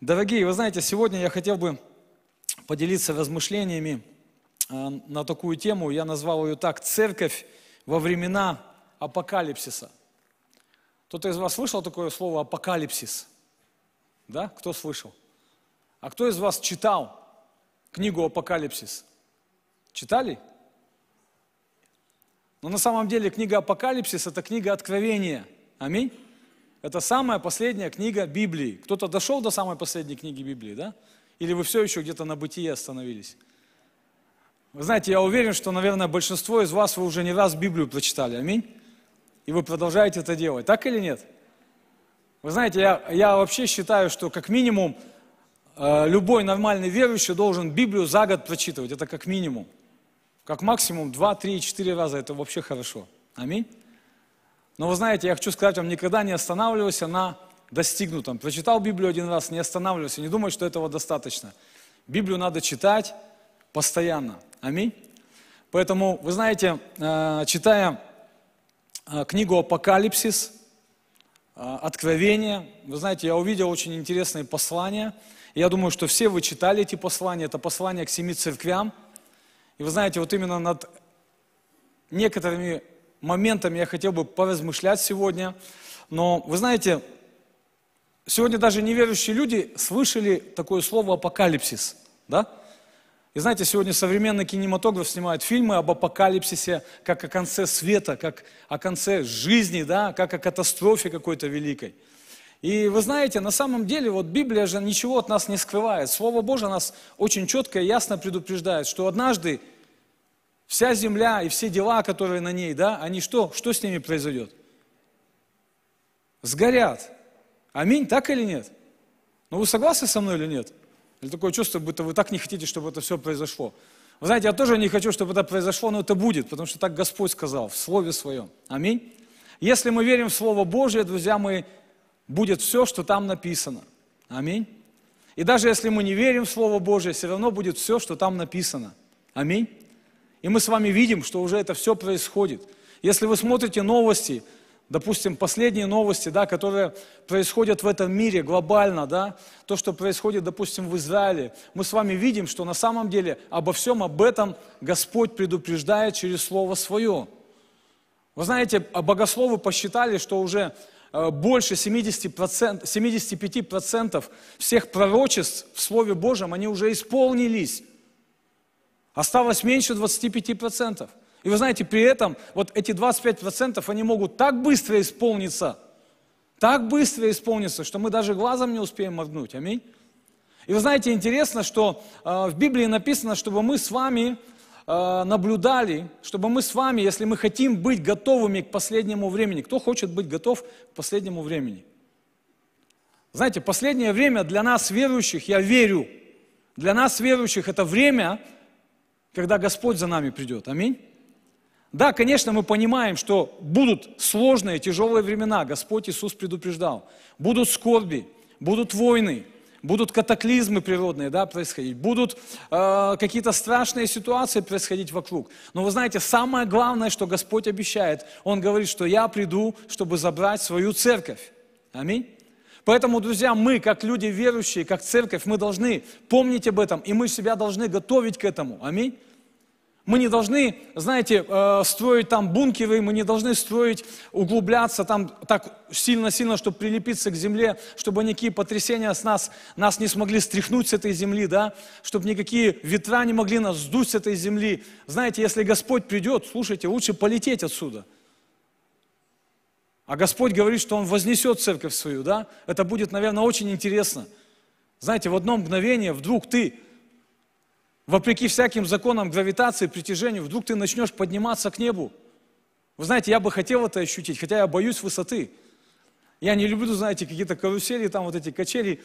Дорогие, вы знаете, сегодня я хотел бы поделиться размышлениями э, на такую тему. Я назвал ее так «Церковь во времена апокалипсиса». Кто-то из вас слышал такое слово «апокалипсис»? Да? Кто слышал? А кто из вас читал книгу «Апокалипсис»? Читали? Но на самом деле книга «Апокалипсис» – это книга откровения. Аминь. Это самая последняя книга Библии. Кто-то дошел до самой последней книги Библии, да? Или вы все еще где-то на бытие остановились? Вы знаете, я уверен, что, наверное, большинство из вас вы уже не раз Библию прочитали. Аминь. И вы продолжаете это делать. Так или нет? Вы знаете, я, я вообще считаю, что как минимум э, любой нормальный верующий должен Библию за год прочитывать. Это как минимум. Как максимум 2, 3, 4 раза. Это вообще хорошо. Аминь. Но вы знаете, я хочу сказать вам, никогда не останавливайся на достигнутом. Прочитал Библию один раз, не останавливайся, не думай, что этого достаточно. Библию надо читать постоянно. Аминь. Поэтому, вы знаете, э, читая э, книгу «Апокалипсис», э, «Откровение», вы знаете, я увидел очень интересные послания. Я думаю, что все вы читали эти послания. Это послания к семи церквям. И вы знаете, вот именно над некоторыми моментами я хотел бы повозмышлять сегодня. Но вы знаете, сегодня даже неверующие люди слышали такое слово апокалипсис, да? И знаете, сегодня современный кинематограф снимает фильмы об апокалипсисе, как о конце света, как о конце жизни, да, как о катастрофе какой-то великой. И вы знаете, на самом деле, вот Библия же ничего от нас не скрывает. Слово Божье нас очень четко и ясно предупреждает, что однажды Вся земля и все дела, которые на ней, да, они что? Что с ними произойдет? Сгорят. Аминь, так или нет? Ну вы согласны со мной или нет? Или такое чувство, будто вы так не хотите, чтобы это все произошло. Вы знаете, я тоже не хочу, чтобы это произошло, но это будет, потому что так Господь сказал в Слове Своем. Аминь. Если мы верим в Слово Божие, друзья мои, будет все, что там написано. Аминь. И даже если мы не верим в Слово Божие, все равно будет все, что там написано. Аминь. И мы с вами видим, что уже это все происходит. Если вы смотрите новости, допустим, последние новости, да, которые происходят в этом мире глобально, да, то, что происходит, допустим, в Израиле, мы с вами видим, что на самом деле обо всем об этом Господь предупреждает через Слово Свое. Вы знаете, а богословы посчитали, что уже э, больше 70%, 75% всех пророчеств в Слове Божьем, они уже исполнились. Осталось меньше 25%. И вы знаете, при этом вот эти 25%, они могут так быстро исполниться, так быстро исполниться, что мы даже глазом не успеем моргнуть. Аминь. И вы знаете, интересно, что э, в Библии написано, чтобы мы с вами э, наблюдали, чтобы мы с вами, если мы хотим быть готовыми к последнему времени, кто хочет быть готов к последнему времени? Знаете, последнее время для нас верующих, я верю, для нас верующих это время, когда Господь за нами придет. Аминь. Да, конечно, мы понимаем, что будут сложные, тяжелые времена. Господь Иисус предупреждал. Будут скорби, будут войны, будут катаклизмы природные да, происходить, будут э, какие-то страшные ситуации происходить вокруг. Но вы знаете, самое главное, что Господь обещает, Он говорит, что я приду, чтобы забрать свою церковь. Аминь. Поэтому, друзья, мы, как люди верующие, как церковь, мы должны помнить об этом, и мы себя должны готовить к этому. Аминь. Мы не должны, знаете, э, строить там бункеры, мы не должны строить, углубляться там так сильно-сильно, чтобы прилепиться к земле, чтобы никакие потрясения с нас, нас не смогли стряхнуть с этой земли, да, чтобы никакие ветра не могли нас сдуть с этой земли. Знаете, если Господь придет, слушайте, лучше полететь отсюда – а Господь говорит, что Он вознесет церковь свою, да? Это будет, наверное, очень интересно. Знаете, в одно мгновение вдруг ты, вопреки всяким законам гравитации, притяжению, вдруг ты начнешь подниматься к небу. Вы знаете, я бы хотел это ощутить, хотя я боюсь высоты. Я не люблю, знаете, какие-то карусели, там вот эти качели.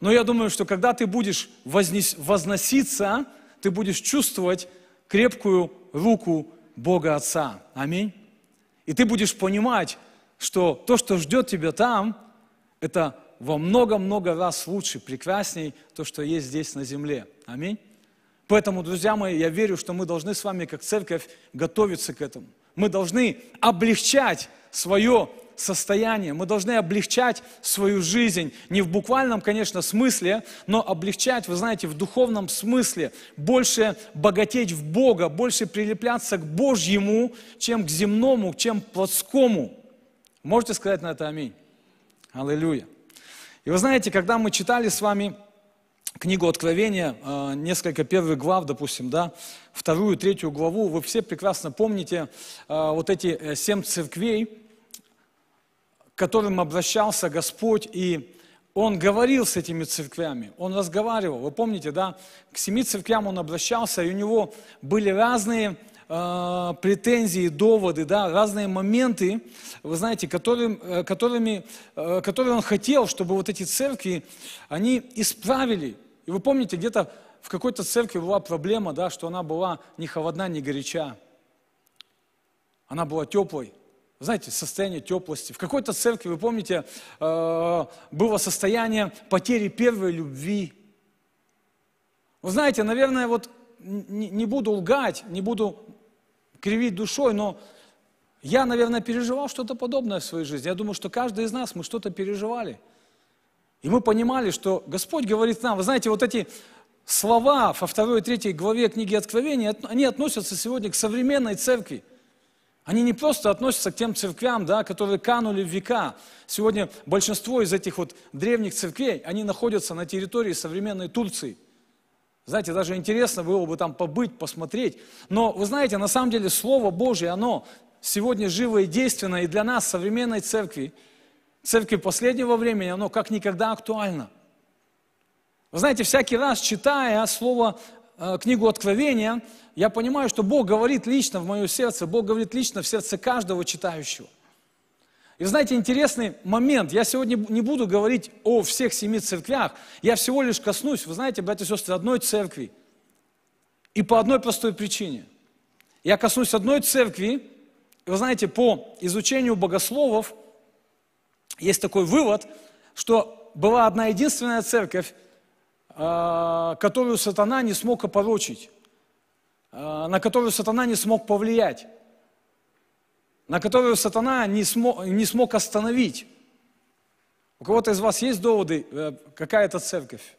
Но я думаю, что когда ты будешь вознес, возноситься, ты будешь чувствовать крепкую руку Бога Отца. Аминь. И ты будешь понимать, что то, что ждет тебя там, это во много-много раз лучше, прекрасней то, что есть здесь на земле. Аминь. Поэтому, друзья мои, я верю, что мы должны с вами, как церковь, готовиться к этому. Мы должны облегчать свое состояние, мы должны облегчать свою жизнь. Не в буквальном, конечно, смысле, но облегчать, вы знаете, в духовном смысле. Больше богатеть в Бога, больше прилепляться к Божьему, чем к земному, чем к плотскому. Можете сказать на это аминь? Аллилуйя. И вы знаете, когда мы читали с вами книгу Откровения, э, несколько первых глав, допустим, да, вторую, третью главу, вы все прекрасно помните э, вот эти э, семь церквей, к которым обращался Господь, и Он говорил с этими церквями, Он разговаривал. Вы помните, да, к семи церквям Он обращался, и у Него были разные Э, претензии, доводы, да, разные моменты, вы знаете, которым, э, которыми, э, которые он хотел, чтобы вот эти церкви, они исправили. И вы помните, где-то в какой-то церкви была проблема, да, что она была не холодна, не горяча. Она была теплой. знаете, состояние теплости. В какой-то церкви, вы помните, э, было состояние потери первой любви. Вы знаете, наверное, вот не буду лгать, не буду кривить душой, но я, наверное, переживал что-то подобное в своей жизни. Я думаю, что каждый из нас, мы что-то переживали. И мы понимали, что Господь говорит нам, вы знаете, вот эти слова во второй и третьей главе книги Откровения, они относятся сегодня к современной церкви. Они не просто относятся к тем церквям, да, которые канули в века. Сегодня большинство из этих вот древних церквей, они находятся на территории современной Турции – знаете, даже интересно было бы там побыть, посмотреть. Но вы знаете, на самом деле Слово Божье, оно сегодня живо и действенно, и для нас, современной церкви, церкви последнего времени, оно как никогда актуально. Вы знаете, всякий раз, читая а, слово, э, книгу Откровения, я понимаю, что Бог говорит лично в мое сердце, Бог говорит лично в сердце каждого читающего. И знаете, интересный момент. Я сегодня не буду говорить о всех семи церквях. Я всего лишь коснусь, вы знаете, братья и сестры, одной церкви. И по одной простой причине. Я коснусь одной церкви. И Вы знаете, по изучению богословов есть такой вывод, что была одна единственная церковь, а, которую сатана не смог опорочить, а, на которую сатана не смог повлиять на которую сатана не смог, не смог остановить. У кого-то из вас есть доводы, э, какая это церковь?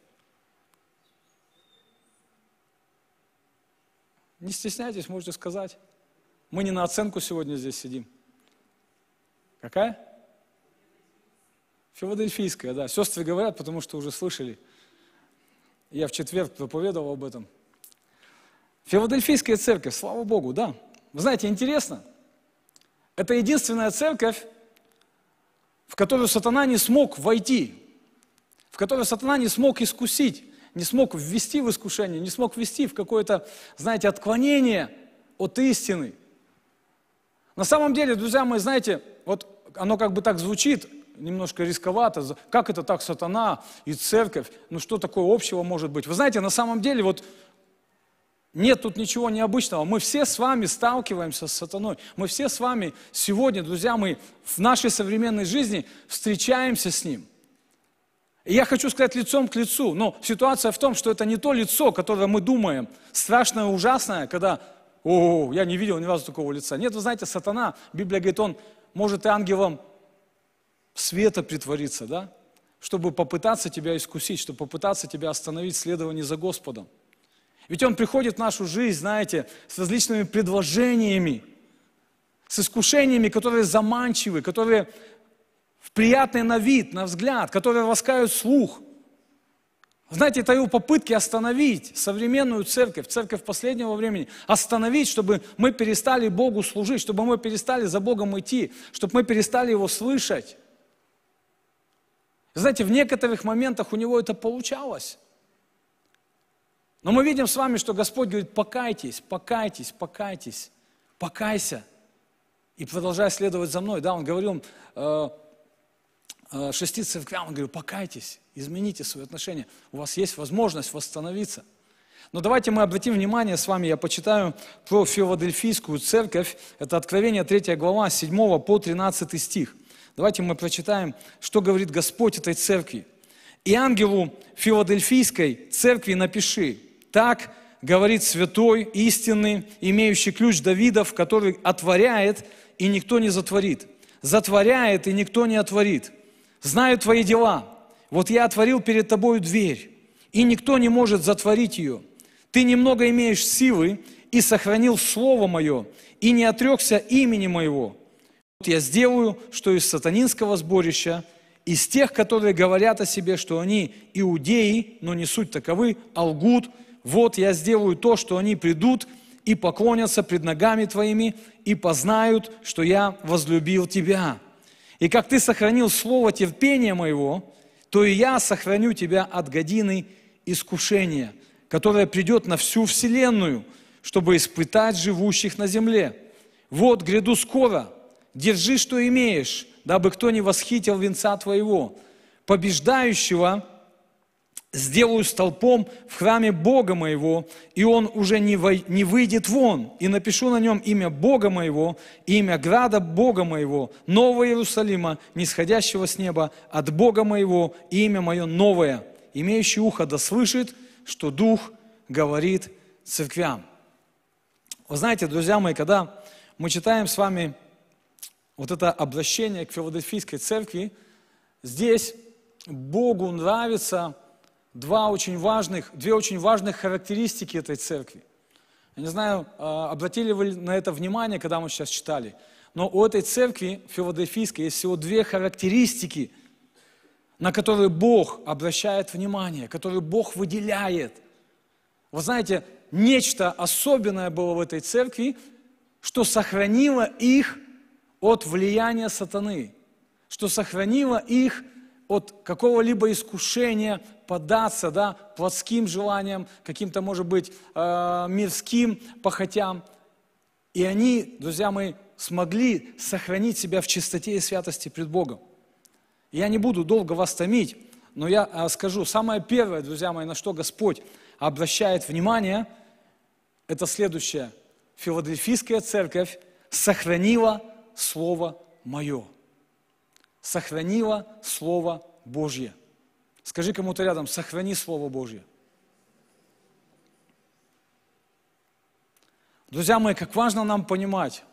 Не стесняйтесь, можете сказать. Мы не на оценку сегодня здесь сидим. Какая? Филадельфийская, да. Сестры говорят, потому что уже слышали. Я в четверг проповедовал об этом. Филадельфийская церковь, слава Богу, да. Вы знаете, интересно – это единственная церковь, в которую сатана не смог войти, в которую сатана не смог искусить, не смог ввести в искушение, не смог ввести в какое-то, знаете, отклонение от истины. На самом деле, друзья мои, знаете, вот оно как бы так звучит, немножко рисковато, как это так сатана и церковь, ну что такое общего может быть? Вы знаете, на самом деле, вот нет тут ничего необычного. Мы все с вами сталкиваемся с сатаной. Мы все с вами сегодня, друзья, мы в нашей современной жизни встречаемся с ним. И я хочу сказать лицом к лицу, но ситуация в том, что это не то лицо, которое мы думаем, страшное, ужасное, когда «О, я не видел ни разу такого лица». Нет, вы знаете, сатана, Библия говорит, он может и ангелом света притвориться, да? чтобы попытаться тебя искусить, чтобы попытаться тебя остановить в за Господом. Ведь он приходит в нашу жизнь, знаете, с различными предложениями, с искушениями, которые заманчивы, которые приятные на вид, на взгляд, которые ласкают слух. Знаете, это его попытки остановить современную церковь, церковь последнего времени, остановить, чтобы мы перестали Богу служить, чтобы мы перестали за Богом идти, чтобы мы перестали Его слышать. Знаете, в некоторых моментах у него это получалось. Но мы видим с вами, что Господь говорит, покайтесь, покайтесь, покайтесь, покайся и продолжай следовать за мной. Да, он говорил э, э, шести церквям, он говорил, покайтесь, измените свои отношения, у вас есть возможность восстановиться. Но давайте мы обратим внимание с вами, я почитаю про Филадельфийскую церковь, это Откровение 3 глава, 7 по 13 стих. Давайте мы прочитаем, что говорит Господь этой церкви. «И ангелу Филадельфийской церкви напиши, так говорит святой, истинный, имеющий ключ Давидов, который отворяет, и никто не затворит. Затворяет, и никто не отворит. Знаю твои дела. Вот я отворил перед тобою дверь, и никто не может затворить ее. Ты немного имеешь силы, и сохранил слово мое, и не отрекся имени моего. Вот я сделаю, что из сатанинского сборища, из тех, которые говорят о себе, что они иудеи, но не суть таковы, алгут – вот я сделаю то, что они придут и поклонятся пред ногами твоими и познают, что я возлюбил тебя. И как ты сохранил слово терпения моего, то и я сохраню тебя от годины искушения, которое придет на всю вселенную, чтобы испытать живущих на земле. Вот гряду скоро, держи, что имеешь, дабы кто не восхитил венца твоего. Побеждающего сделаю столпом в храме Бога моего, и он уже не, выйдет вон, и напишу на нем имя Бога моего, имя града Бога моего, Нового Иерусалима, нисходящего с неба, от Бога моего, и имя мое новое, имеющий ухо да слышит, что Дух говорит церквям. Вы знаете, друзья мои, когда мы читаем с вами вот это обращение к Филадельфийской церкви, здесь Богу нравится – два очень важных, две очень важных характеристики этой церкви. Я не знаю, а, обратили вы на это внимание, когда мы сейчас читали, но у этой церкви филадельфийской есть всего две характеристики, на которые Бог обращает внимание, которые Бог выделяет. Вы знаете, нечто особенное было в этой церкви, что сохранило их от влияния сатаны, что сохранило их от какого-либо искушения, поддаться да, плотским желаниям, каким-то, может быть, э, мирским похотям. И они, друзья мои, смогли сохранить себя в чистоте и святости пред Богом. Я не буду долго вас томить, но я э, скажу, самое первое, друзья мои, на что Господь обращает внимание, это следующее. Филадельфийская церковь сохранила Слово Мое. Сохранила Слово Божье. Скажи кому-то рядом, сохрани Слово Божье. Друзья мои, как важно нам понимать,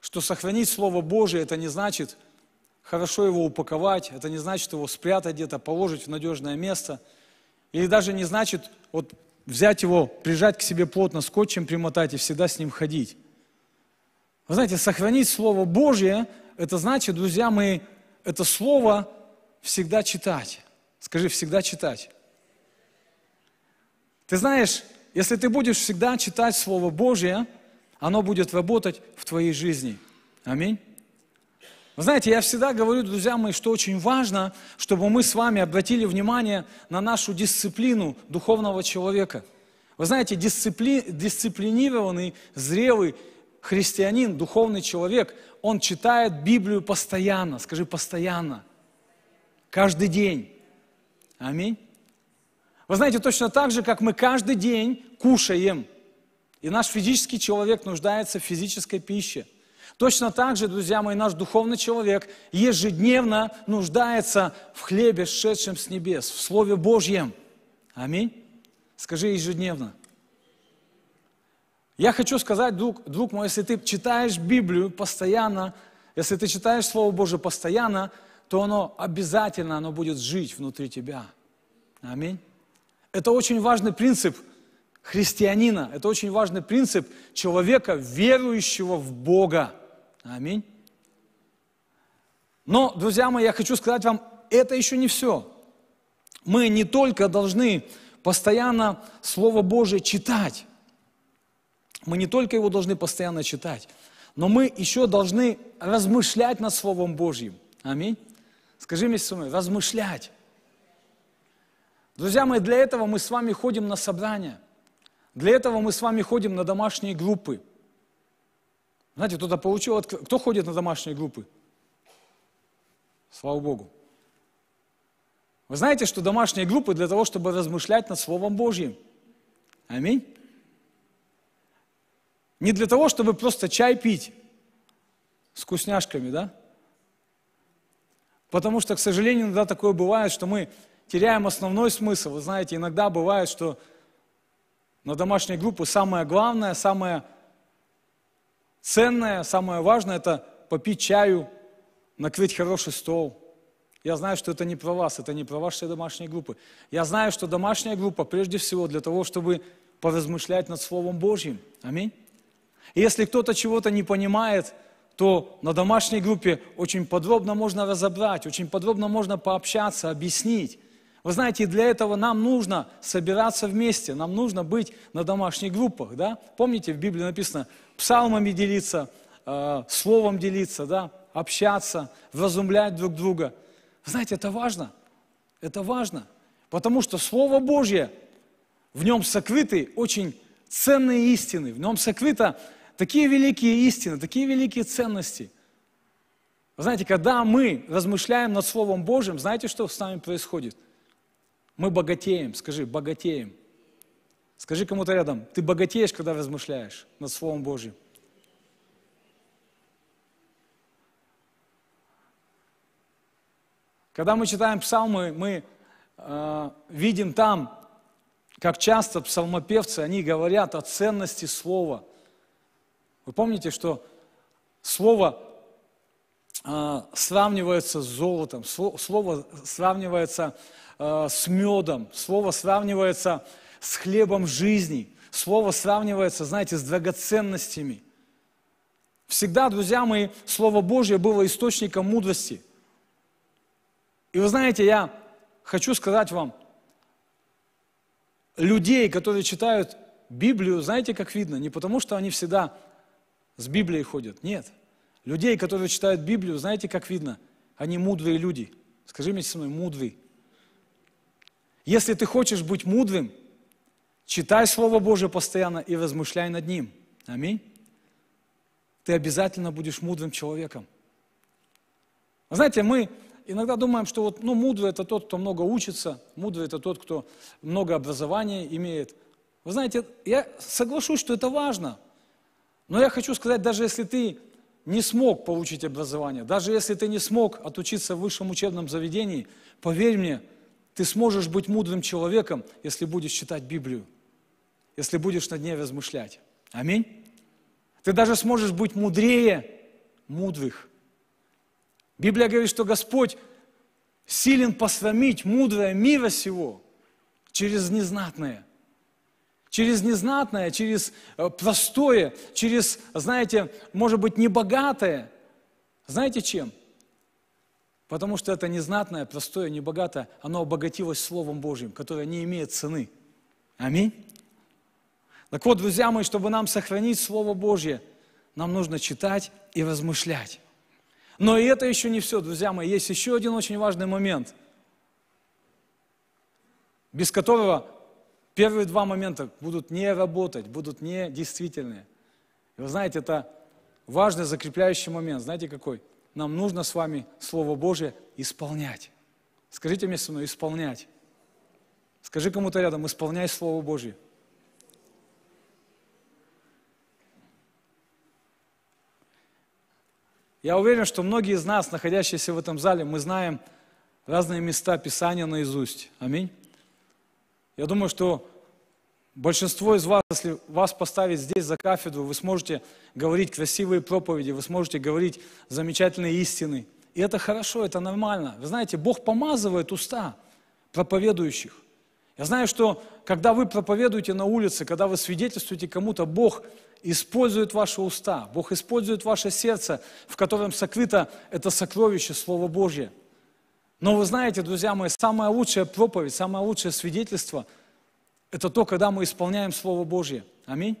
что сохранить Слово Божье это не значит хорошо его упаковать, это не значит его спрятать где-то, положить в надежное место, или даже не значит вот взять его, прижать к себе плотно, скотчем примотать и всегда с ним ходить. Вы знаете, сохранить Слово Божье, это значит, друзья мои, это Слово – всегда читать. Скажи, всегда читать. Ты знаешь, если ты будешь всегда читать Слово Божье, оно будет работать в твоей жизни. Аминь. Вы знаете, я всегда говорю, друзья мои, что очень важно, чтобы мы с вами обратили внимание на нашу дисциплину духовного человека. Вы знаете, дисципли... дисциплинированный, зрелый христианин, духовный человек, он читает Библию постоянно. Скажи, постоянно. Каждый день. Аминь. Вы знаете, точно так же, как мы каждый день кушаем, и наш физический человек нуждается в физической пище. Точно так же, друзья мои, наш духовный человек ежедневно нуждается в хлебе, шедшем с небес, в Слове Божьем. Аминь. Скажи ежедневно. Я хочу сказать, друг, друг мой, если ты читаешь Библию постоянно, если ты читаешь Слово Божье постоянно, то оно обязательно оно будет жить внутри тебя. Аминь. Это очень важный принцип христианина, это очень важный принцип человека, верующего в Бога. Аминь. Но, друзья мои, я хочу сказать вам, это еще не все. Мы не только должны постоянно Слово Божие читать, мы не только его должны постоянно читать, но мы еще должны размышлять над Словом Божьим. Аминь. Скажи вместе со мной, размышлять. Друзья мои, для этого мы с вами ходим на собрания. Для этого мы с вами ходим на домашние группы. Знаете, кто-то получил... Кто ходит на домашние группы? Слава Богу. Вы знаете, что домашние группы для того, чтобы размышлять над Словом Божьим. Аминь. Не для того, чтобы просто чай пить с вкусняшками, да? Потому что, к сожалению, иногда такое бывает, что мы теряем основной смысл. Вы знаете, иногда бывает, что на домашней группе самое главное, самое ценное, самое важное – это попить чаю, накрыть хороший стол. Я знаю, что это не про вас, это не про ваши домашние группы. Я знаю, что домашняя группа прежде всего для того, чтобы поразмышлять над Словом Божьим. Аминь. И если кто-то чего-то не понимает, то на домашней группе очень подробно можно разобрать, очень подробно можно пообщаться, объяснить. Вы знаете, для этого нам нужно собираться вместе, нам нужно быть на домашних группах, да? Помните, в Библии написано псалмами делиться, э, словом делиться, да? Общаться, вразумлять друг друга. Вы знаете, это важно, это важно, потому что Слово Божье, в нем сокрыты очень ценные истины, в нем сокрыта Такие великие истины, такие великие ценности. Вы знаете, когда мы размышляем над Словом Божьим, знаете, что с нами происходит? Мы богатеем, скажи, богатеем. Скажи кому-то рядом, ты богатеешь, когда размышляешь над Словом Божьим. Когда мы читаем псалмы, мы э, видим там, как часто псалмопевцы, они говорят о ценности слова – вы помните, что слово а, сравнивается с золотом, слово сравнивается а, с медом, слово сравнивается с хлебом жизни, слово сравнивается, знаете, с драгоценностями. Всегда, друзья мои, Слово Божье было источником мудрости. И вы знаете, я хочу сказать вам, людей, которые читают Библию, знаете, как видно, не потому, что они всегда с Библией ходят. Нет. Людей, которые читают Библию, знаете, как видно? Они мудрые люди. Скажи мне со мной, мудрый. Если ты хочешь быть мудрым, читай Слово Божие постоянно и размышляй над ним. Аминь. Ты обязательно будешь мудрым человеком. Вы знаете, мы иногда думаем, что вот, ну, мудрый – это тот, кто много учится, мудрый – это тот, кто много образования имеет. Вы знаете, я соглашусь, что это важно – но я хочу сказать, даже если ты не смог получить образование, даже если ты не смог отучиться в высшем учебном заведении, поверь мне, ты сможешь быть мудрым человеком, если будешь читать Библию, если будешь над ней размышлять. Аминь. Ты даже сможешь быть мудрее мудрых. Библия говорит, что Господь силен посрамить мудрое мира сего через незнатное – через незнатное, через э, простое, через, знаете, может быть, небогатое. Знаете чем? Потому что это незнатное, простое, небогатое, оно обогатилось Словом Божьим, которое не имеет цены. Аминь. Так вот, друзья мои, чтобы нам сохранить Слово Божье, нам нужно читать и размышлять. Но и это еще не все, друзья мои. Есть еще один очень важный момент, без которого Первые два момента будут не работать, будут не действительны. И вы знаете, это важный закрепляющий момент. Знаете какой? Нам нужно с вами Слово Божье исполнять. Скажите мне со мной, исполнять. Скажи кому-то рядом, исполняй Слово Божье. Я уверен, что многие из нас, находящиеся в этом зале, мы знаем разные места Писания наизусть. Аминь. Я думаю, что большинство из вас, если вас поставить здесь за кафедру, вы сможете говорить красивые проповеди, вы сможете говорить замечательные истины. И это хорошо, это нормально. Вы знаете, Бог помазывает уста проповедующих. Я знаю, что когда вы проповедуете на улице, когда вы свидетельствуете кому-то, Бог использует ваши уста, Бог использует ваше сердце, в котором сокрыто это сокровище Слово Божье – но вы знаете, друзья мои, самая лучшая проповедь, самое лучшее свидетельство – это то, когда мы исполняем Слово Божье. Аминь.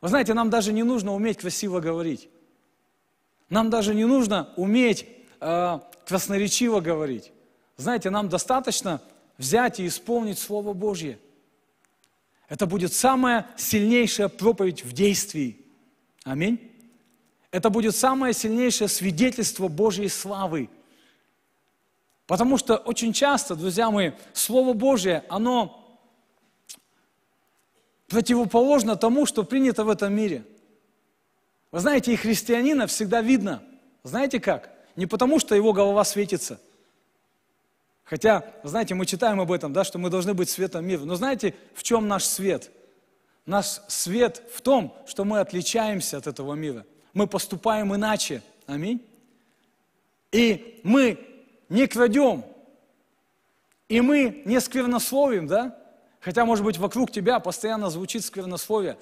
Вы знаете, нам даже не нужно уметь красиво говорить. Нам даже не нужно уметь э, красноречиво говорить. Знаете, нам достаточно взять и исполнить Слово Божье. Это будет самая сильнейшая проповедь в действии. Аминь. Это будет самое сильнейшее свидетельство Божьей славы – Потому что очень часто, друзья мои, Слово Божье, оно противоположно тому, что принято в этом мире. Вы знаете, и христианина всегда видно. Знаете как? Не потому, что его голова светится. Хотя, знаете, мы читаем об этом, да, что мы должны быть светом мира. Но знаете, в чем наш свет? Наш свет в том, что мы отличаемся от этого мира. Мы поступаем иначе. Аминь. И мы не крадем, и мы не сквернословим, да? Хотя, может быть, вокруг тебя постоянно звучит сквернословие.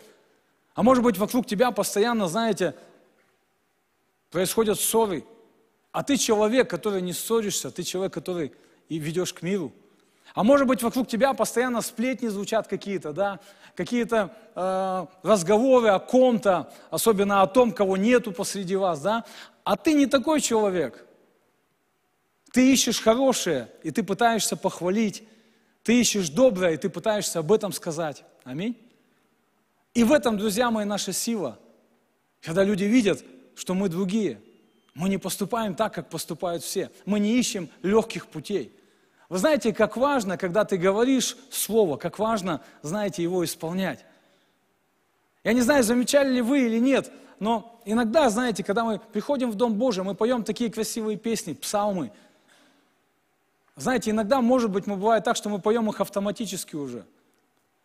А может быть, вокруг тебя постоянно, знаете, происходят ссоры. А ты человек, который не ссоришься, ты человек, который и ведешь к миру. А может быть, вокруг тебя постоянно сплетни звучат какие-то, да, какие-то э, разговоры о ком-то, особенно о том, кого нету посреди вас, да. А ты не такой человек. Ты ищешь хорошее, и ты пытаешься похвалить. Ты ищешь доброе, и ты пытаешься об этом сказать. Аминь. И в этом, друзья мои, наша сила. Когда люди видят, что мы другие, мы не поступаем так, как поступают все. Мы не ищем легких путей. Вы знаете, как важно, когда ты говоришь слово, как важно, знаете, его исполнять. Я не знаю, замечали ли вы или нет, но иногда, знаете, когда мы приходим в Дом Божий, мы поем такие красивые песни, псалмы – знаете, иногда, может быть, мы бывает так, что мы поем их автоматически уже.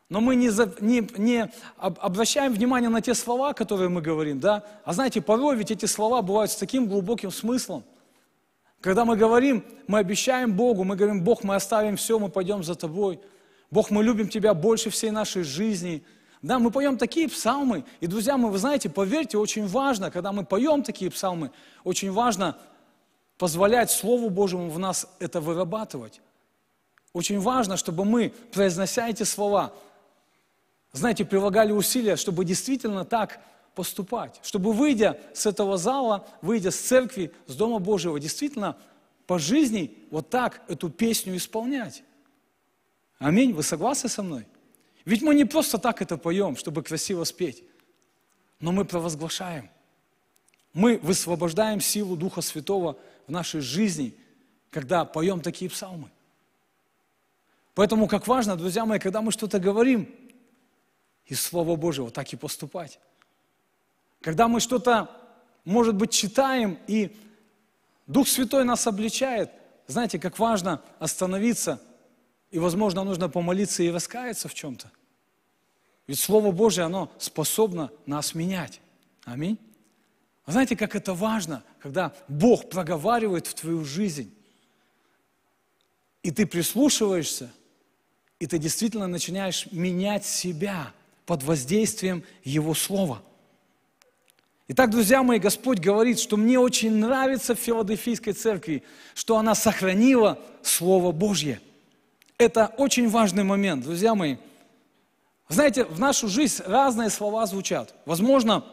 Но мы не, за, не, не обращаем внимание на те слова, которые мы говорим, да? А знаете, порой ведь эти слова бывают с таким глубоким смыслом. Когда мы говорим, мы обещаем Богу, мы говорим, Бог, мы оставим все, мы пойдем за Тобой. Бог, мы любим Тебя больше всей нашей жизни. Да, мы поем такие псалмы. И, друзья, мы, вы знаете, поверьте, очень важно, когда мы поем такие псалмы, очень важно – позволять Слову Божьему в нас это вырабатывать. Очень важно, чтобы мы, произнося эти слова, знаете, прилагали усилия, чтобы действительно так поступать, чтобы, выйдя с этого зала, выйдя с церкви, с Дома Божьего, действительно по жизни вот так эту песню исполнять. Аминь. Вы согласны со мной? Ведь мы не просто так это поем, чтобы красиво спеть, но мы провозглашаем. Мы высвобождаем силу Духа Святого – в нашей жизни, когда поем такие псалмы. Поэтому как важно, друзья мои, когда мы что-то говорим из Слова Божьего, так и поступать. Когда мы что-то, может быть, читаем, и Дух Святой нас обличает, знаете, как важно остановиться, и, возможно, нужно помолиться и раскаяться в чем-то. Ведь Слово Божье, оно способно нас менять. Аминь. Вы знаете, как это важно, когда Бог проговаривает в твою жизнь, и ты прислушиваешься, и ты действительно начинаешь менять себя под воздействием Его Слова. Итак, друзья мои, Господь говорит, что мне очень нравится в Филадельфийской церкви, что она сохранила Слово Божье. Это очень важный момент, друзья мои. Знаете, в нашу жизнь разные слова звучат. Возможно,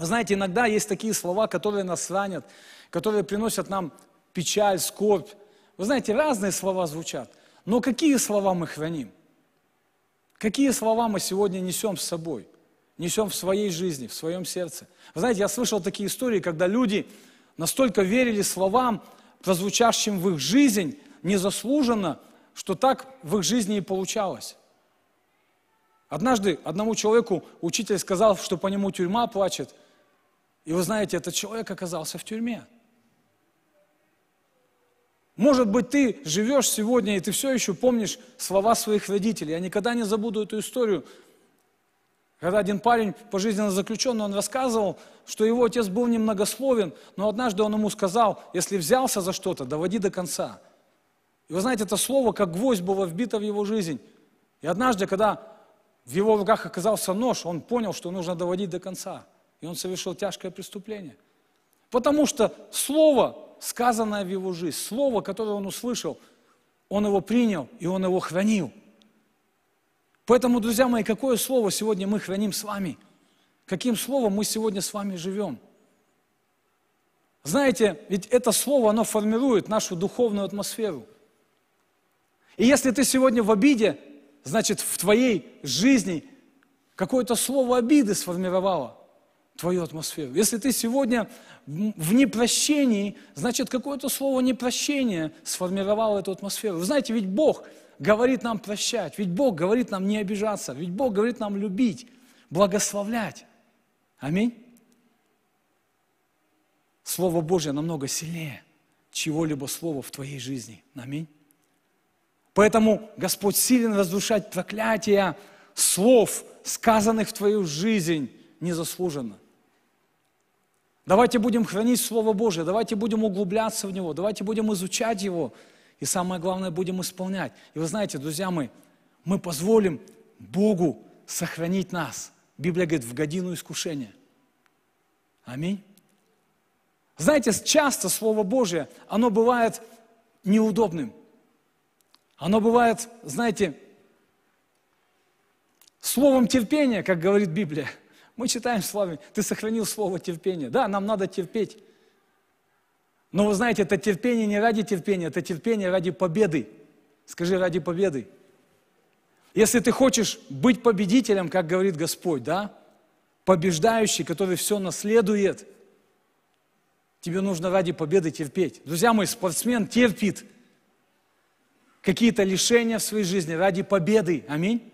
вы знаете, иногда есть такие слова, которые нас ранят, которые приносят нам печаль, скорбь. Вы знаете, разные слова звучат, но какие слова мы храним? Какие слова мы сегодня несем с собой, несем в своей жизни, в своем сердце? Вы знаете, я слышал такие истории, когда люди настолько верили словам, прозвучавшим в их жизнь, незаслуженно, что так в их жизни и получалось. Однажды одному человеку учитель сказал, что по нему тюрьма плачет – и вы знаете, этот человек оказался в тюрьме. Может быть, ты живешь сегодня, и ты все еще помнишь слова своих родителей. Я никогда не забуду эту историю. Когда один парень, пожизненно заключенный, он рассказывал, что его отец был немногословен, но однажды он ему сказал, если взялся за что-то, доводи до конца. И вы знаете, это слово, как гвоздь было вбито в его жизнь. И однажды, когда в его руках оказался нож, он понял, что нужно доводить до конца – и он совершил тяжкое преступление. Потому что слово, сказанное в его жизнь, слово, которое он услышал, он его принял и он его хранил. Поэтому, друзья мои, какое слово сегодня мы храним с вами? Каким словом мы сегодня с вами живем? Знаете, ведь это слово, оно формирует нашу духовную атмосферу. И если ты сегодня в обиде, значит, в твоей жизни какое-то слово обиды сформировало твою атмосферу. Если ты сегодня в непрощении, значит, какое-то слово непрощение сформировало эту атмосферу. Вы знаете, ведь Бог говорит нам прощать, ведь Бог говорит нам не обижаться, ведь Бог говорит нам любить, благословлять. Аминь. Слово Божье намного сильнее чего-либо слова в твоей жизни. Аминь. Поэтому Господь силен разрушать проклятия слов, сказанных в твою жизнь незаслуженно. Давайте будем хранить Слово Божие, давайте будем углубляться в Него, давайте будем изучать Его, и самое главное, будем исполнять. И вы знаете, друзья мои, мы позволим Богу сохранить нас. Библия говорит, в годину искушения. Аминь. Знаете, часто Слово Божие, оно бывает неудобным. Оно бывает, знаете, словом терпения, как говорит Библия – мы читаем с ты сохранил слово терпения. Да, нам надо терпеть. Но вы знаете, это терпение не ради терпения, это терпение ради победы. Скажи, ради победы. Если ты хочешь быть победителем, как говорит Господь, да, побеждающий, который все наследует, тебе нужно ради победы терпеть. Друзья мои, спортсмен терпит какие-то лишения в своей жизни ради победы. Аминь.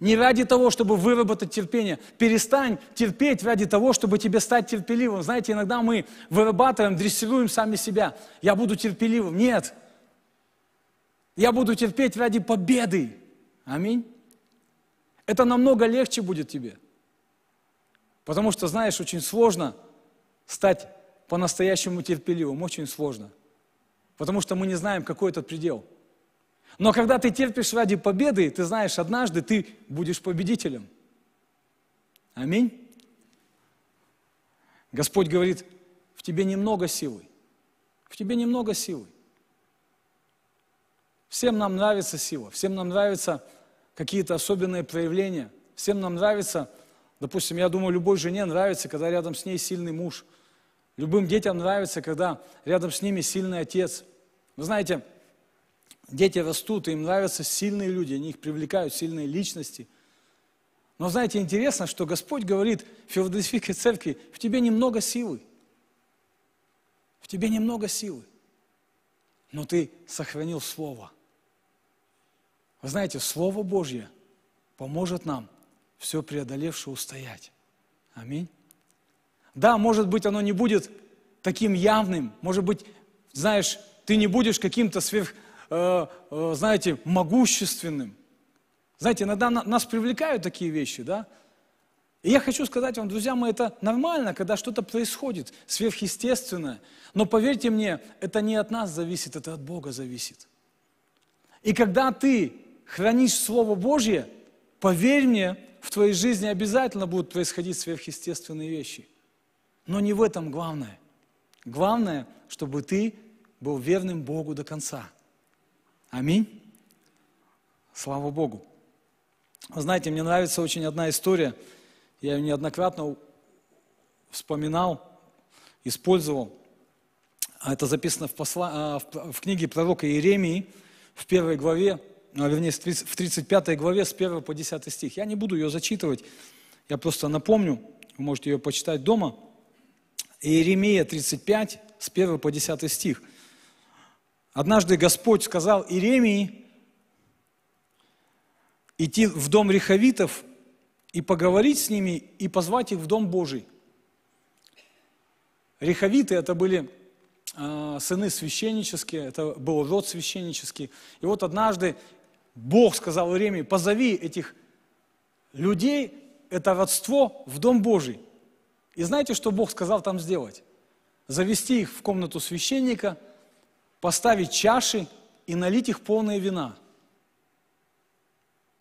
Не ради того, чтобы выработать терпение. Перестань терпеть ради того, чтобы тебе стать терпеливым. Знаете, иногда мы вырабатываем, дрессируем сами себя. Я буду терпеливым. Нет. Я буду терпеть ради победы. Аминь. Это намного легче будет тебе. Потому что, знаешь, очень сложно стать по-настоящему терпеливым. Очень сложно. Потому что мы не знаем, какой этот предел – но когда ты терпишь ради победы, ты знаешь, однажды ты будешь победителем. Аминь. Господь говорит, в тебе немного силы. В тебе немного силы. Всем нам нравится сила, всем нам нравятся какие-то особенные проявления, всем нам нравится, допустим, я думаю, любой жене нравится, когда рядом с ней сильный муж. Любым детям нравится, когда рядом с ними сильный отец. Вы знаете, Дети растут, им нравятся сильные люди, они их привлекают, сильные личности. Но знаете, интересно, что Господь говорит Филадельфийской церкви, в тебе немного силы. В тебе немного силы. Но ты сохранил Слово. Вы знаете, Слово Божье поможет нам все преодолевшее устоять. Аминь. Да, может быть, оно не будет таким явным, может быть, знаешь, ты не будешь каким-то сверх Э, э, знаете, могущественным. Знаете, иногда нас привлекают такие вещи, да? И я хочу сказать вам, друзья мои, это нормально, когда что-то происходит сверхъестественное. Но поверьте мне, это не от нас зависит, это от Бога зависит. И когда ты хранишь Слово Божье, поверь мне, в твоей жизни обязательно будут происходить сверхъестественные вещи. Но не в этом главное. Главное, чтобы ты был верным Богу до конца – Аминь. Слава Богу. Вы знаете, мне нравится очень одна история. Я ее неоднократно вспоминал, использовал. А это записано в, посла... А, в книге пророка Иеремии в первой главе, а, вернее, в 35 главе с 1 по 10 стих. Я не буду ее зачитывать, я просто напомню, вы можете ее почитать дома. Иеремия 35, с 1 по 10 стих – Однажды Господь сказал Иеремии идти в дом реховитов и поговорить с ними, и позвать их в дом Божий. Реховиты – это были а, сыны священнические, это был род священнический. И вот однажды Бог сказал Иеремии, позови этих людей, это родство в Дом Божий. И знаете, что Бог сказал там сделать? Завести их в комнату священника – поставить чаши и налить их полные вина.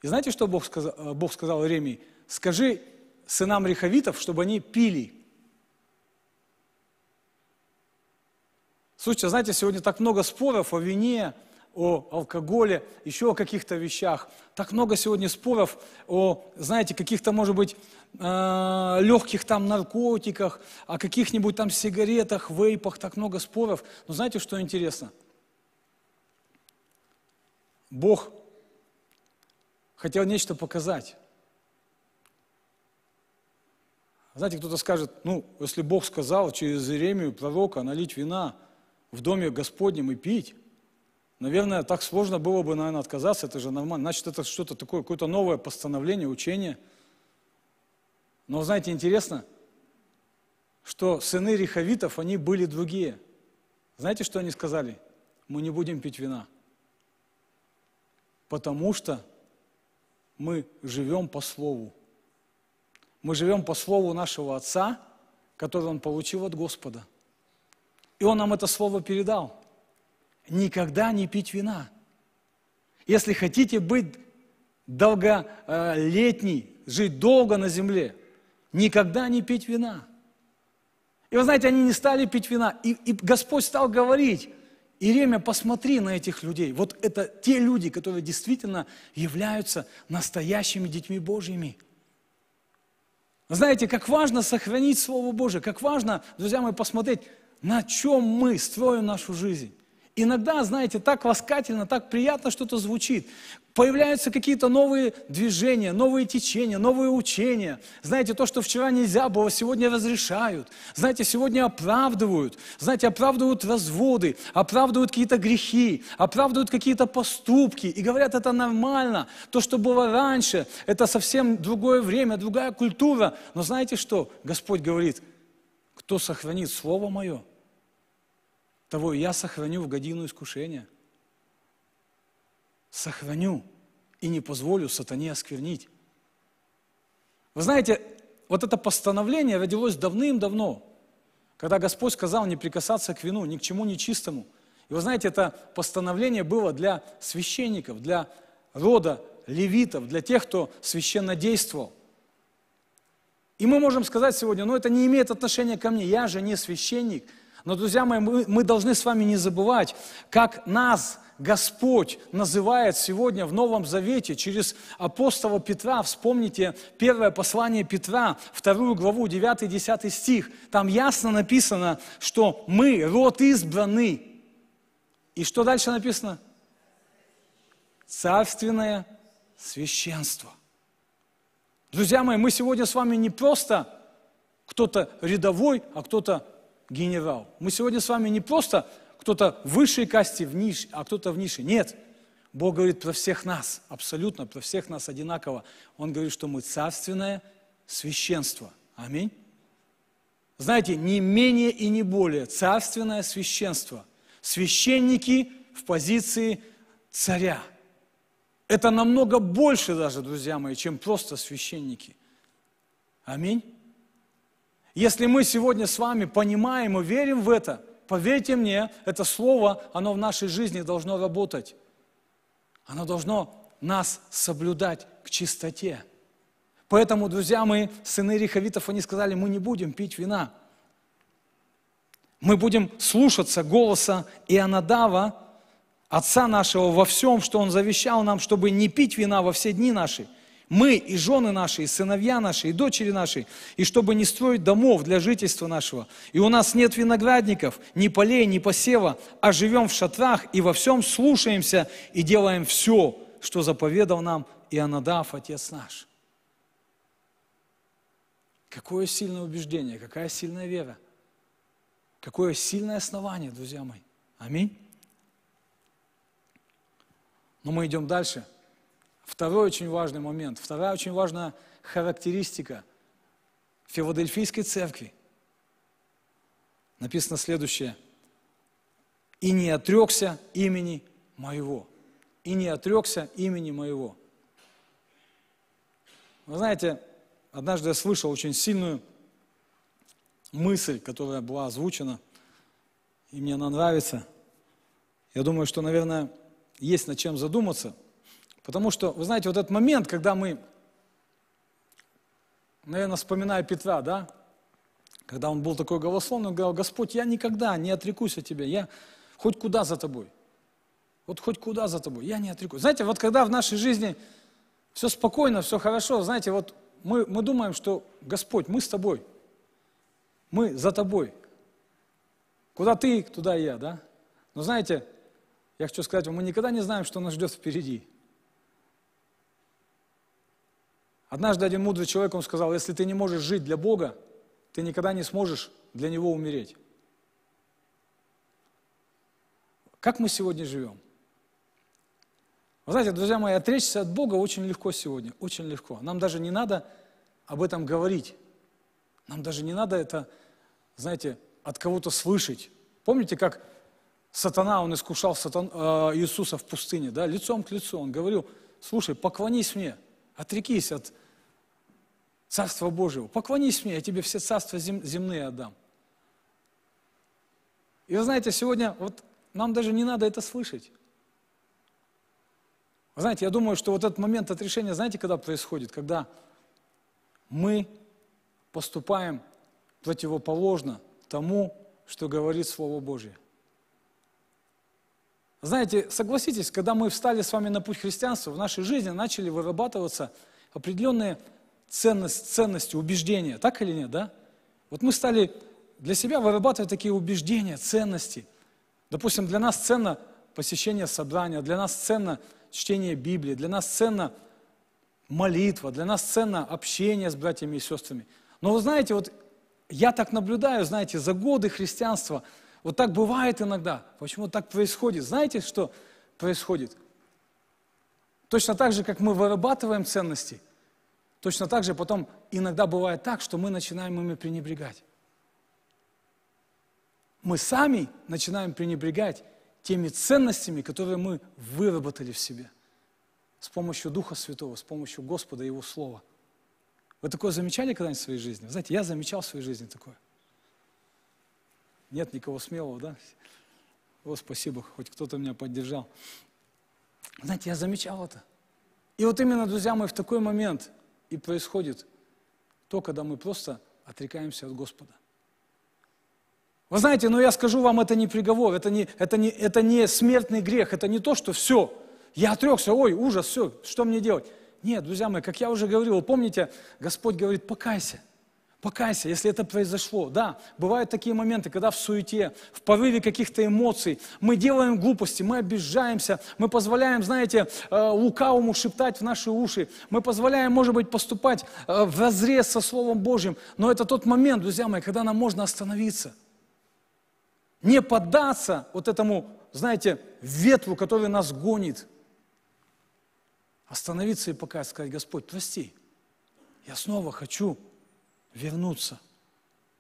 И знаете, что Бог сказал, э, Бог сказал Иеремии? Скажи сынам рехавитов, чтобы они пили. Слушайте, знаете, сегодня так много споров о вине, о алкоголе, еще о каких-то вещах. Так много сегодня споров о, знаете, каких-то, может быть, э, легких там наркотиках, о каких-нибудь там сигаретах, вейпах, так много споров. Но знаете, что интересно? Бог хотел нечто показать. Знаете, кто-то скажет, ну, если Бог сказал через Иеремию, пророка, налить вина в доме Господнем и пить, Наверное, так сложно было бы, наверное, отказаться, это же нормально. Значит, это что-то такое, какое-то новое постановление, учение. Но, знаете, интересно, что сыны риховитов, они были другие. Знаете, что они сказали? Мы не будем пить вина, потому что мы живем по слову. Мы живем по слову нашего Отца, которое Он получил от Господа. И Он нам это слово передал – никогда не пить вина. Если хотите быть долголетней, э, жить долго на земле, никогда не пить вина. И вы знаете, они не стали пить вина. И, и Господь стал говорить, Иремя, посмотри на этих людей. Вот это те люди, которые действительно являются настоящими детьми Божьими. Знаете, как важно сохранить Слово Божие, как важно, друзья мои, посмотреть, на чем мы строим нашу жизнь. Иногда, знаете, так ласкательно, так приятно что-то звучит. Появляются какие-то новые движения, новые течения, новые учения. Знаете, то, что вчера нельзя было, сегодня разрешают. Знаете, сегодня оправдывают. Знаете, оправдывают разводы, оправдывают какие-то грехи, оправдывают какие-то поступки. И говорят, это нормально. То, что было раньше, это совсем другое время, другая культура. Но знаете что? Господь говорит, кто сохранит Слово Мое – того я сохраню в годину искушения. Сохраню и не позволю сатане осквернить. Вы знаете, вот это постановление родилось давным-давно, когда Господь сказал не прикасаться к вину, ни к чему нечистому. И вы знаете, это постановление было для священников, для рода левитов, для тех, кто священно действовал. И мы можем сказать сегодня, но ну, это не имеет отношения ко мне, я же не священник – но, друзья мои, мы, мы должны с вами не забывать, как нас Господь называет сегодня в Новом Завете через апостола Петра. Вспомните первое послание Петра, вторую главу, 9-10 стих. Там ясно написано, что мы род избранный. И что дальше написано? Царственное священство. Друзья мои, мы сегодня с вами не просто кто-то рядовой, а кто-то генерал. Мы сегодня с вами не просто кто-то в высшей касте, в нише, а кто-то в нише. Нет. Бог говорит про всех нас, абсолютно, про всех нас одинаково. Он говорит, что мы царственное священство. Аминь. Знаете, не менее и не более царственное священство. Священники в позиции царя. Это намного больше даже, друзья мои, чем просто священники. Аминь. Если мы сегодня с вами понимаем и верим в это, поверьте мне, это слово, оно в нашей жизни должно работать. Оно должно нас соблюдать к чистоте. Поэтому, друзья мои, сыны реховитов, они сказали, мы не будем пить вина. Мы будем слушаться голоса Ионадава, отца нашего, во всем, что он завещал нам, чтобы не пить вина во все дни наши – мы и жены наши, и сыновья наши, и дочери наши, и чтобы не строить домов для жительства нашего. И у нас нет виноградников, ни полей, ни посева, а живем в шатрах и во всем слушаемся и делаем все, что заповедал нам Ионадав, Отец наш. Какое сильное убеждение, какая сильная вера, какое сильное основание, друзья мои. Аминь. Но мы идем дальше – Второй очень важный момент, вторая очень важная характеристика Филадельфийской церкви. Написано следующее. «И не отрекся имени моего». «И не отрекся имени моего». Вы знаете, однажды я слышал очень сильную мысль, которая была озвучена, и мне она нравится. Я думаю, что, наверное, есть над чем задуматься – Потому что, вы знаете, вот этот момент, когда мы, наверное, вспоминая Петра, да, когда он был такой голословный, он говорил, Господь, я никогда не отрекусь от Тебя, я хоть куда за Тобой. Вот хоть куда за Тобой, я не отрекусь. Знаете, вот когда в нашей жизни все спокойно, все хорошо, знаете, вот мы, мы думаем, что Господь, мы с Тобой, мы за Тобой. Куда Ты, туда и я, да? Но знаете, я хочу сказать вам, мы никогда не знаем, что нас ждет впереди. Однажды один мудрый человек, он сказал, если ты не можешь жить для Бога, ты никогда не сможешь для Него умереть. Как мы сегодня живем? Вы знаете, друзья мои, отречься от Бога очень легко сегодня, очень легко. Нам даже не надо об этом говорить. Нам даже не надо это, знаете, от кого-то слышать. Помните, как сатана, он искушал сатан, э, Иисуса в пустыне, да, лицом к лицу. Он говорил, слушай, поклонись мне – Отрекись от Царства Божьего. Поклонись мне, я тебе все царства зем, земные отдам. И вы знаете, сегодня вот нам даже не надо это слышать. Вы знаете, я думаю, что вот этот момент отрешения, знаете, когда происходит? Когда мы поступаем противоположно тому, что говорит Слово Божье. Знаете, согласитесь, когда мы встали с вами на путь христианства, в нашей жизни начали вырабатываться определенные ценность, ценности, убеждения, так или нет, да? Вот мы стали для себя вырабатывать такие убеждения, ценности. Допустим, для нас ценно посещение собрания, для нас ценно чтение Библии, для нас ценно молитва, для нас ценно общение с братьями и сестрами. Но вы знаете, вот я так наблюдаю, знаете, за годы христианства – вот так бывает иногда. Почему так происходит? Знаете, что происходит? Точно так же, как мы вырабатываем ценности, точно так же потом иногда бывает так, что мы начинаем ими пренебрегать. Мы сами начинаем пренебрегать теми ценностями, которые мы выработали в себе с помощью Духа Святого, с помощью Господа и Его Слова. Вы такое замечали когда-нибудь в своей жизни? знаете, я замечал в своей жизни такое – нет никого смелого, да? О, спасибо, хоть кто-то меня поддержал. Знаете, я замечал это. И вот именно, друзья мои, в такой момент и происходит то, когда мы просто отрекаемся от Господа. Вы знаете, но ну я скажу вам, это не приговор, это не, это не, это не смертный грех, это не то, что все, я отрекся, ой, ужас, все, что мне делать? Нет, друзья мои, как я уже говорил, помните, Господь говорит, покайся. Покайся, если это произошло. Да, бывают такие моменты, когда в суете, в порыве каких-то эмоций мы делаем глупости, мы обижаемся, мы позволяем, знаете, э, лукавому шептать в наши уши, мы позволяем, может быть, поступать э, в разрез со Словом Божьим. Но это тот момент, друзья мои, когда нам можно остановиться. Не поддаться вот этому, знаете, ветру, который нас гонит. Остановиться и покаяться, сказать, Господь, прости, я снова хочу вернуться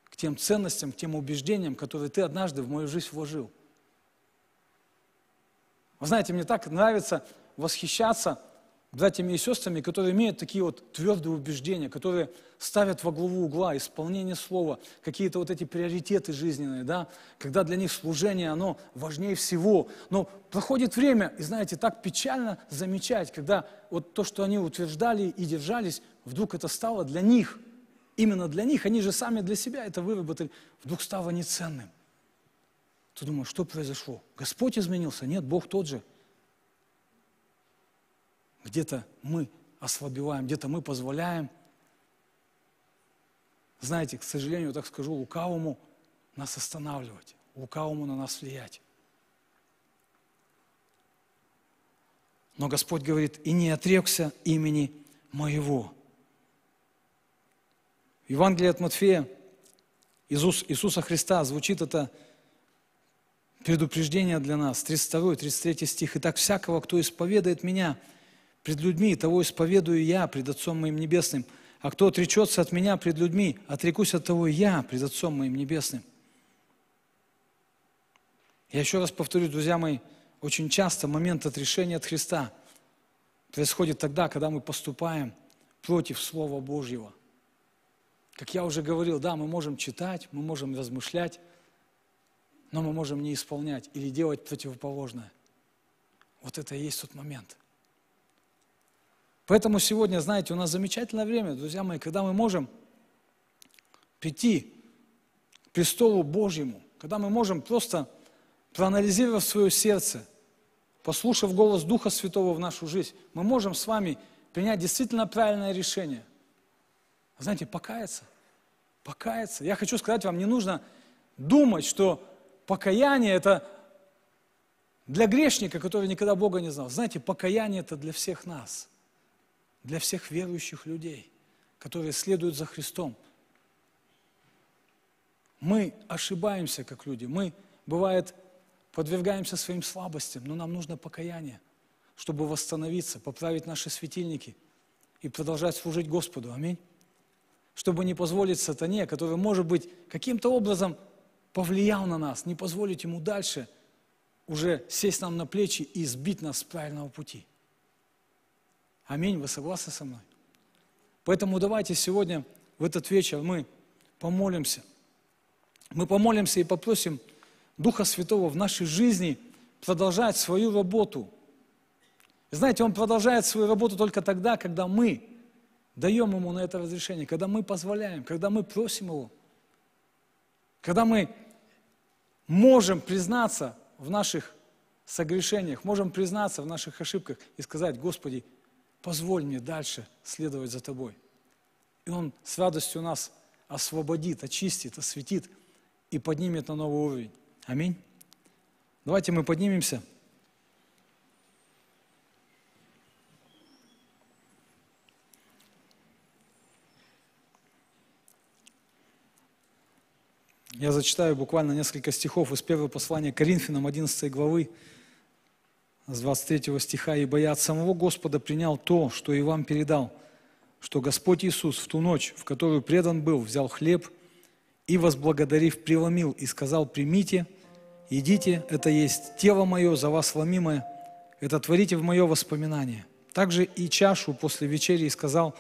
к тем ценностям, к тем убеждениям, которые ты однажды в мою жизнь вложил. Вы знаете, мне так нравится восхищаться братьями и сестрами, которые имеют такие вот твердые убеждения, которые ставят во главу угла исполнение слова, какие-то вот эти приоритеты жизненные, да, когда для них служение, оно важнее всего. Но проходит время, и знаете, так печально замечать, когда вот то, что они утверждали и держались, вдруг это стало для них именно для них, они же сами для себя это выработали, вдруг стало неценным. Ты думаешь, что произошло? Господь изменился? Нет, Бог тот же. Где-то мы ослабеваем, где-то мы позволяем. Знаете, к сожалению, так скажу, лукавому нас останавливать, лукавому на нас влиять. Но Господь говорит, и не отрекся имени моего. В Евангелии от Матфея Иисус, Иисуса Христа звучит это предупреждение для нас, 32, 33 стих. «Итак, всякого, кто исповедает Меня пред людьми, того исповедую Я пред Отцом Моим Небесным, а кто отречется от Меня пред людьми, отрекусь от того Я пред Отцом Моим Небесным». Я еще раз повторю, друзья мои, очень часто момент отрешения от Христа происходит тогда, когда мы поступаем против Слова Божьего. Как я уже говорил, да, мы можем читать, мы можем размышлять, но мы можем не исполнять или делать противоположное. Вот это и есть тот момент. Поэтому сегодня, знаете, у нас замечательное время, друзья мои, когда мы можем прийти к престолу Божьему, когда мы можем просто, проанализировав свое сердце, послушав голос Духа Святого в нашу жизнь, мы можем с вами принять действительно правильное решение знаете, покаяться. Покаяться. Я хочу сказать вам, не нужно думать, что покаяние – это для грешника, который никогда Бога не знал. Знаете, покаяние – это для всех нас, для всех верующих людей, которые следуют за Христом. Мы ошибаемся, как люди. Мы, бывает, подвергаемся своим слабостям, но нам нужно покаяние, чтобы восстановиться, поправить наши светильники и продолжать служить Господу. Аминь чтобы не позволить сатане, который, может быть, каким-то образом повлиял на нас, не позволить ему дальше уже сесть нам на плечи и сбить нас с правильного пути. Аминь, вы согласны со мной? Поэтому давайте сегодня, в этот вечер, мы помолимся. Мы помолимся и попросим Духа Святого в нашей жизни продолжать свою работу. Знаете, Он продолжает свою работу только тогда, когда мы даем Ему на это разрешение, когда мы позволяем, когда мы просим Его, когда мы можем признаться в наших согрешениях, можем признаться в наших ошибках и сказать, Господи, позволь мне дальше следовать за Тобой. И Он с радостью нас освободит, очистит, осветит и поднимет на новый уровень. Аминь. Давайте мы поднимемся. Я зачитаю буквально несколько стихов из первого послания Коринфянам 11 главы, с 23 стиха. «Ибо я от самого Господа принял то, что и вам передал, что Господь Иисус в ту ночь, в которую предан был, взял хлеб и, возблагодарив, преломил и сказал, примите, едите, это есть тело мое, за вас ломимое, это творите в мое воспоминание. Также и чашу после вечери сказал,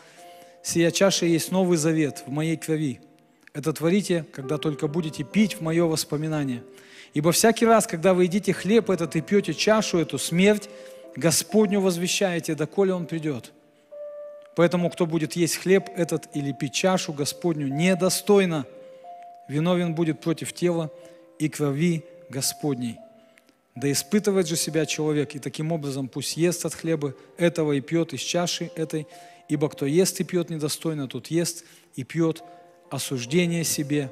сия чаша есть новый завет в моей крови, это творите, когда только будете пить в мое воспоминание. Ибо всякий раз, когда вы едите хлеб этот и пьете чашу эту, смерть Господню возвещаете, доколе Он придет. Поэтому, кто будет есть хлеб этот или пить чашу Господню недостойно, виновен будет против тела и крови Господней. Да испытывает же себя человек, и таким образом пусть ест от хлеба этого и пьет из чаши этой, ибо кто ест и пьет недостойно, тот ест и пьет недостойно осуждение себе,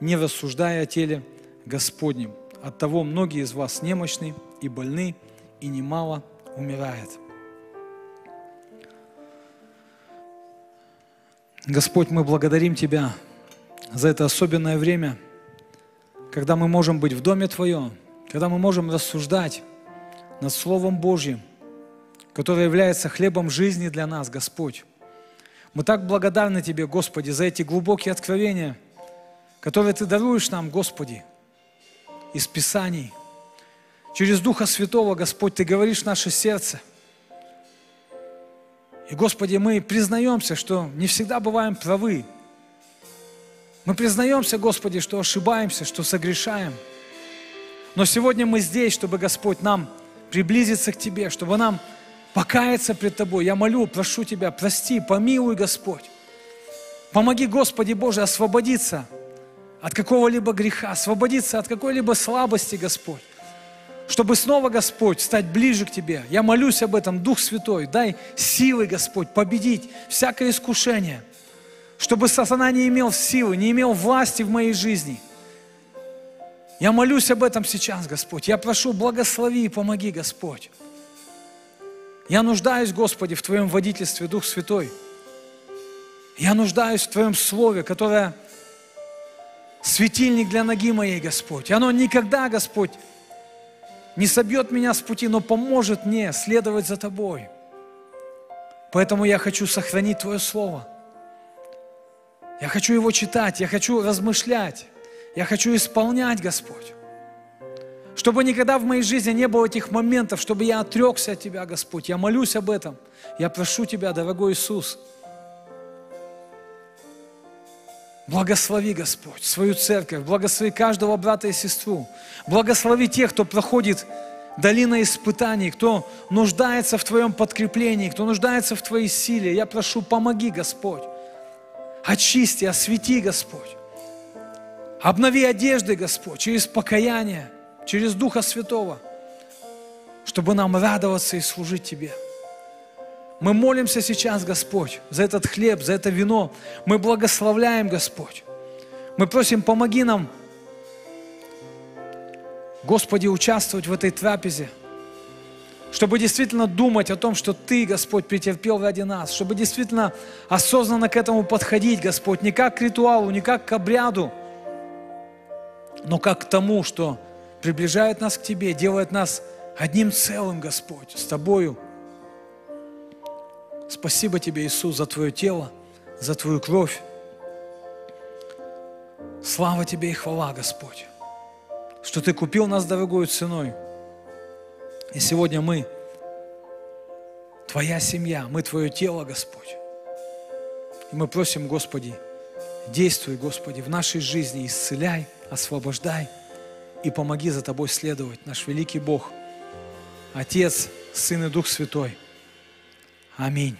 не рассуждая о теле Господнем. Оттого многие из вас немощны и больны, и немало умирает. Господь, мы благодарим Тебя за это особенное время, когда мы можем быть в Доме Твоем, когда мы можем рассуждать над Словом Божьим, которое является хлебом жизни для нас, Господь. Мы так благодарны Тебе, Господи, за эти глубокие откровения, которые Ты даруешь нам, Господи, из Писаний. Через Духа Святого, Господь, Ты говоришь в наше сердце. И, Господи, мы признаемся, что не всегда бываем правы. Мы признаемся, Господи, что ошибаемся, что согрешаем. Но сегодня мы здесь, чтобы, Господь, нам приблизиться к Тебе, чтобы нам покаяться пред Тобой. Я молю, прошу Тебя, прости, помилуй, Господь. Помоги, Господи Боже, освободиться от какого-либо греха, освободиться от какой-либо слабости, Господь. Чтобы снова, Господь, стать ближе к Тебе. Я молюсь об этом, Дух Святой, дай силы, Господь, победить всякое искушение. Чтобы сатана не имел силы, не имел власти в моей жизни – я молюсь об этом сейчас, Господь. Я прошу, благослови и помоги, Господь. Я нуждаюсь, Господи, в Твоем водительстве, Дух Святой. Я нуждаюсь в Твоем Слове, которое светильник для ноги моей, Господь. оно никогда, Господь, не собьет меня с пути, но поможет мне следовать за Тобой. Поэтому я хочу сохранить Твое Слово. Я хочу его читать, я хочу размышлять, я хочу исполнять, Господь. Чтобы никогда в моей жизни не было этих моментов, чтобы я отрекся от Тебя, Господь. Я молюсь об этом. Я прошу Тебя, дорогой Иисус. Благослови, Господь, свою церковь. Благослови каждого брата и сестру. Благослови тех, кто проходит долина испытаний, кто нуждается в Твоем подкреплении, кто нуждается в Твоей силе. Я прошу, помоги, Господь. Очисти, освети, Господь. Обнови одежды, Господь, через покаяние, через Духа Святого, чтобы нам радоваться и служить Тебе. Мы молимся сейчас, Господь, за этот хлеб, за это вино. Мы благословляем, Господь. Мы просим, помоги нам, Господи, участвовать в этой трапезе, чтобы действительно думать о том, что Ты, Господь, претерпел ради нас, чтобы действительно осознанно к этому подходить, Господь, не как к ритуалу, не как к обряду, но как к тому, что приближает нас к Тебе, делает нас одним целым, Господь, с Тобою. Спасибо Тебе, Иисус, за Твое тело, за Твою кровь. Слава Тебе и хвала, Господь, что Ты купил нас дорогой ценой. И сегодня мы, Твоя семья, мы Твое тело, Господь. И мы просим, Господи, действуй, Господи, в нашей жизни, исцеляй, освобождай – и помоги за Тобой следовать, наш великий Бог, Отец, Сын и Дух Святой. Аминь.